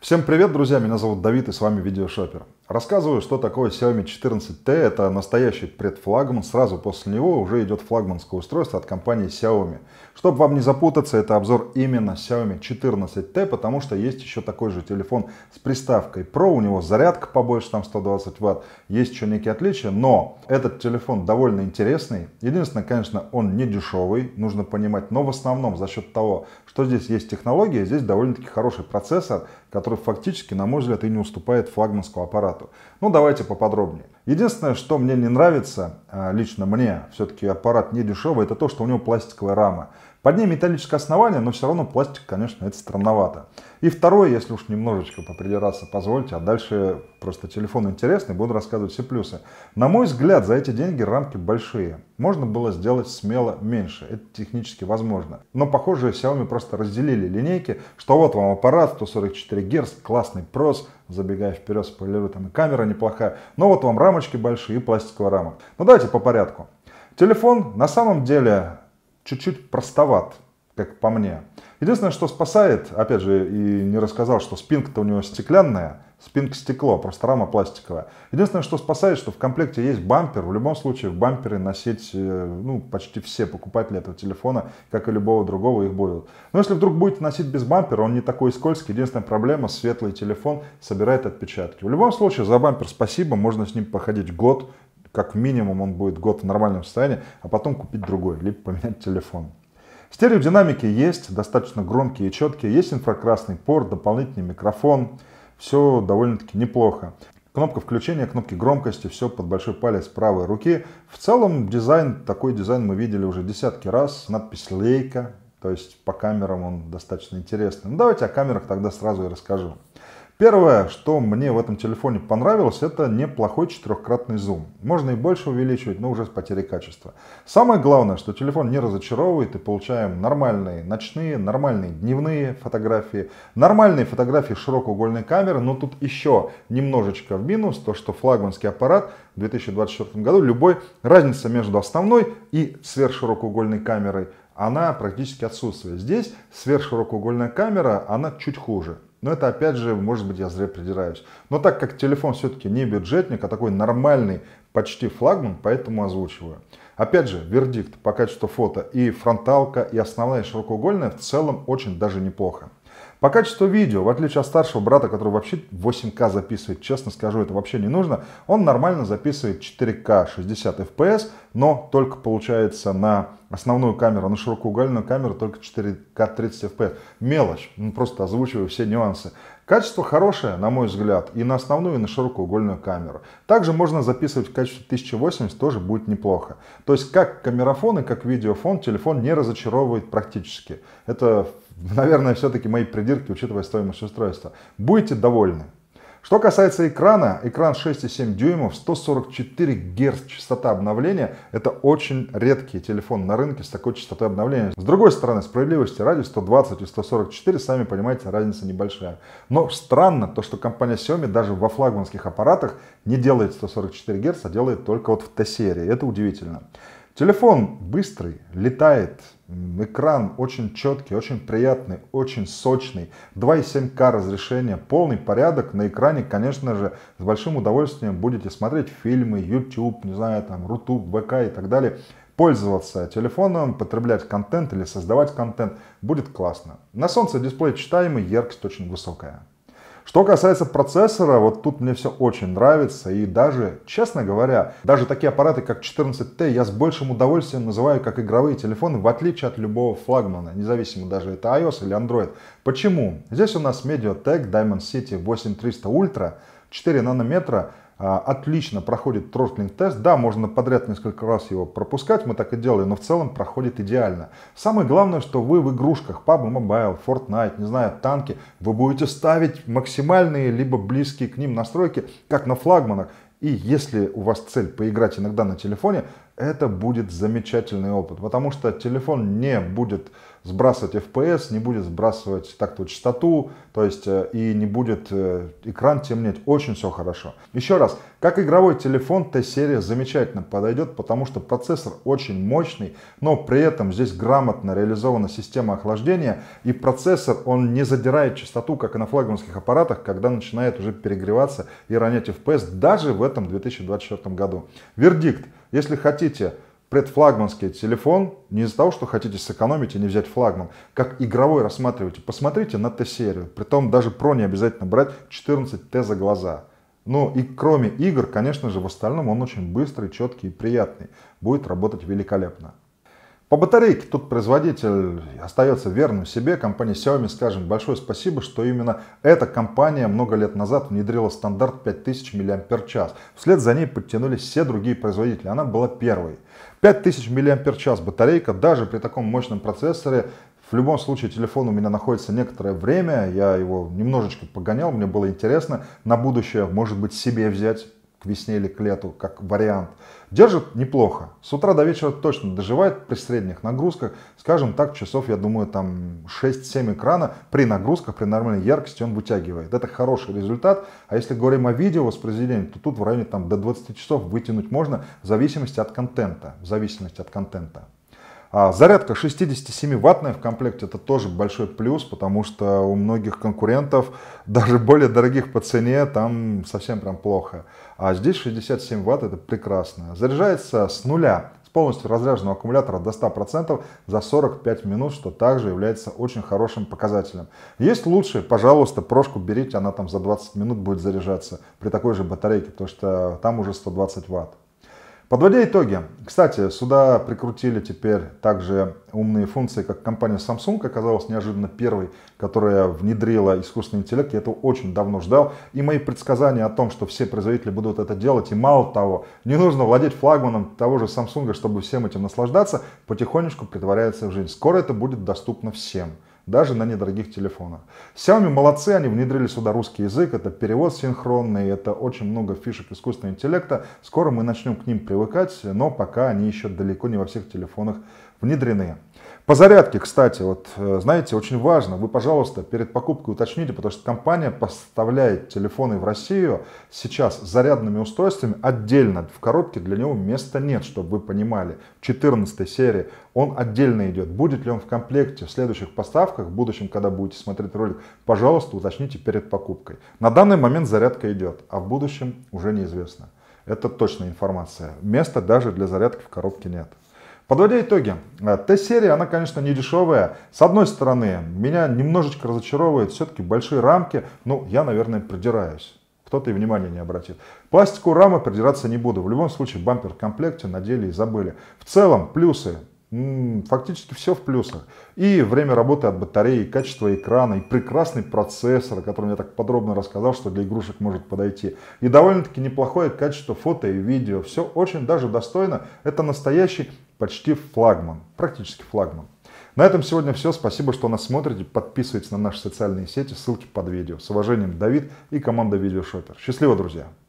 Всем привет, друзья! Меня зовут Давид и с вами Видеошопер. Рассказываю, что такое Xiaomi 14T. Это настоящий предфлагман. Сразу после него уже идет флагманское устройство от компании Xiaomi. Чтобы вам не запутаться, это обзор именно Xiaomi 14T, потому что есть еще такой же телефон с приставкой Pro. У него зарядка побольше, там 120 Вт. Есть еще некие отличия, но этот телефон довольно интересный. Единственное, конечно, он не дешевый, нужно понимать. Но в основном за счет того, что здесь есть технология, здесь довольно-таки хороший процессор, который который фактически, на мой взгляд, и не уступает флагманскому аппарату. Ну, давайте поподробнее. Единственное, что мне не нравится, а, лично мне, все-таки аппарат не дешевый, это то, что у него пластиковая рама. Под ней металлическое основание, но все равно пластик, конечно, это странновато. И второй, если уж немножечко попридираться, позвольте, а дальше просто телефон интересный, буду рассказывать все плюсы. На мой взгляд, за эти деньги рамки большие. Можно было сделать смело меньше, это технически возможно. Но похоже, Xiaomi просто разделили линейки, что вот вам аппарат 144 Гц, классный прос, забегая вперед, спойлеру, там и камера неплохая, но вот вам рамочки большие и пластиковая рама. Ну давайте по порядку. Телефон на самом деле чуть-чуть простоват, как по мне. Единственное, что спасает, опять же, и не рассказал, что спинка-то у него стеклянная, спинка стекло, просто рама пластиковая. Единственное, что спасает, что в комплекте есть бампер. В любом случае в бампере носить э, ну, почти все покупатели этого телефона, как и любого другого, их будут. Но если вдруг будете носить без бампера, он не такой скользкий. Единственная проблема, светлый телефон собирает отпечатки. В любом случае за бампер спасибо, можно с ним походить год, как минимум он будет год в нормальном состоянии, а потом купить другой, либо поменять телефон. Стереодинамики есть, достаточно громкие и четкие. Есть инфракрасный порт, дополнительный микрофон. Все довольно-таки неплохо. Кнопка включения, кнопки громкости, все под большой палец правой руки. В целом дизайн, такой дизайн мы видели уже десятки раз. Надпись «Лейка», то есть по камерам он достаточно интересный. Ну, давайте о камерах тогда сразу и расскажу. Первое, что мне в этом телефоне понравилось, это неплохой четырехкратный зум. Можно и больше увеличивать, но уже с потерей качества. Самое главное, что телефон не разочаровывает и получаем нормальные ночные, нормальные дневные фотографии, нормальные фотографии широкоугольной камеры, но тут еще немножечко в минус, то что флагманский аппарат в 2024 году, любой разница между основной и сверхширокоугольной камерой, она практически отсутствует. Здесь сверхширокоугольная камера, она чуть хуже. Но это опять же, может быть, я зря придираюсь. Но так как телефон все-таки не бюджетник, а такой нормальный, почти флагман, поэтому озвучиваю. Опять же, вердикт по качеству фото и фронталка, и основная широкоугольная в целом очень даже неплохо. По качеству видео, в отличие от старшего брата, который вообще 8К записывает, честно скажу, это вообще не нужно, он нормально записывает 4К 60 FPS, но только получается на основную камеру, а на широкоугольную камеру только 4К 30 FPS. Мелочь, ну, просто озвучиваю все нюансы. Качество хорошее, на мой взгляд, и на основную, и на широкоугольную камеру. Также можно записывать в качестве 1080, тоже будет неплохо. То есть как камерафон и как видеофон телефон не разочаровывает практически. Это наверное, все-таки мои придирки, учитывая стоимость устройства. Будете довольны. Что касается экрана, экран 6,7 дюймов, 144 Гц частота обновления. Это очень редкий телефон на рынке с такой частотой обновления. С другой стороны, справедливости ради 120 и 144, сами понимаете, разница небольшая. Но странно то, что компания Xiaomi даже во флагманских аппаратах не делает 144 Гц, а делает только вот в т серии Это удивительно. Телефон быстрый, летает, Экран очень четкий, очень приятный, очень сочный. 2,7К разрешение, полный порядок. На экране, конечно же, с большим удовольствием будете смотреть фильмы, YouTube, не знаю, там, Рутуб, ВК и так далее. Пользоваться телефоном, потреблять контент или создавать контент будет классно. На солнце дисплей читаемый, яркость очень высокая. Что касается процессора, вот тут мне все очень нравится. И даже, честно говоря, даже такие аппараты, как 14T, я с большим удовольствием называю как игровые телефоны, в отличие от любого флагмана, независимо даже это iOS или Android. Почему? Здесь у нас MediaTek Diamond City 8300 Ultra, 4 нанометра, а, отлично проходит тротлинг-тест. Да, можно подряд несколько раз его пропускать, мы так и делали, но в целом проходит идеально. Самое главное, что вы в игрушках, PUBG Mobile, Fortnite, не знаю, танки, вы будете ставить максимальные, либо близкие к ним настройки, как на флагманах. И если у вас цель поиграть иногда на телефоне, это будет замечательный опыт, потому что телефон не будет сбрасывать FPS, не будет сбрасывать тактовую частоту, то есть э, и не будет э, экран темнеть. Очень все хорошо. Еще раз, как игровой телефон Т-серия замечательно подойдет, потому что процессор очень мощный, но при этом здесь грамотно реализована система охлаждения, и процессор, он не задирает частоту, как и на флагманских аппаратах, когда начинает уже перегреваться и ронять FPS даже в этом 2024 году. Вердикт. Если хотите предфлагманский телефон не из-за того, что хотите сэкономить и не взять флагман. Как игровой рассматривайте. Посмотрите на Т-серию. при том даже про не обязательно брать 14Т за глаза. Ну и кроме игр, конечно же, в остальном он очень быстрый, четкий и приятный. Будет работать великолепно. По батарейке тут производитель остается верным себе. Компании Xiaomi скажем большое спасибо, что именно эта компания много лет назад внедрила стандарт 5000 мАч. Вслед за ней подтянулись все другие производители. Она была первой. 5000 мАч батарейка даже при таком мощном процессоре в любом случае телефон у меня находится некоторое время, я его немножечко погонял, мне было интересно на будущее, может быть, себе взять к весне или к лету, как вариант. Держит неплохо. С утра до вечера точно доживает при средних нагрузках. Скажем так, часов, я думаю, там 6-7 экрана при нагрузках, при нормальной яркости он вытягивает. Это хороший результат. А если говорим о видео воспроизведении, то тут в районе там, до 20 часов вытянуть можно в зависимости от контента. В зависимости от контента. А зарядка 67-ваттная в комплекте это тоже большой плюс, потому что у многих конкурентов, даже более дорогих по цене, там совсем прям плохо. А здесь 67 ватт это прекрасно. Заряжается с нуля, с полностью разряженного аккумулятора до 100% за 45 минут, что также является очень хорошим показателем. Есть лучше, пожалуйста, прошку берите, она там за 20 минут будет заряжаться при такой же батарейке, потому что там уже 120 ватт. Подводя итоги, кстати, сюда прикрутили теперь также умные функции, как компания Samsung оказалась неожиданно первой, которая внедрила искусственный интеллект. Я это очень давно ждал. И мои предсказания о том, что все производители будут это делать, и мало того, не нужно владеть флагманом того же Samsung, чтобы всем этим наслаждаться, потихонечку притворяется в жизнь. Скоро это будет доступно всем даже на недорогих телефонах. Xiaomi молодцы, они внедрили сюда русский язык, это перевод синхронный, это очень много фишек искусственного интеллекта. Скоро мы начнем к ним привыкать, но пока они еще далеко не во всех телефонах внедрены. По зарядке, кстати, вот э, знаете, очень важно, вы, пожалуйста, перед покупкой уточните, потому что компания поставляет телефоны в Россию сейчас с зарядными устройствами отдельно, в коробке для него места нет, чтобы вы понимали. В 14 серии он отдельно идет. Будет ли он в комплекте в следующих поставках, в будущем, когда будете смотреть ролик, пожалуйста, уточните перед покупкой. На данный момент зарядка идет, а в будущем уже неизвестно. Это точная информация. Места даже для зарядки в коробке нет. Подводя итоги, э, Т-серия, она, конечно, не дешевая. С одной стороны, меня немножечко разочаровывает все-таки большие рамки. Ну, я, наверное, придираюсь. Кто-то и внимания не обратит. Пластику рамы придираться не буду. В любом случае, бампер в комплекте надели и забыли. В целом, плюсы. Фактически все в плюсах. И время работы от батареи, и качество экрана, и прекрасный процессор, о котором я так подробно рассказал, что для игрушек может подойти. И довольно-таки неплохое качество фото и видео. Все очень даже достойно. Это настоящий почти флагман, практически флагман. На этом сегодня все. Спасибо, что нас смотрите. Подписывайтесь на наши социальные сети, ссылки под видео. С уважением, Давид и команда Видеошопер. Счастливо, друзья!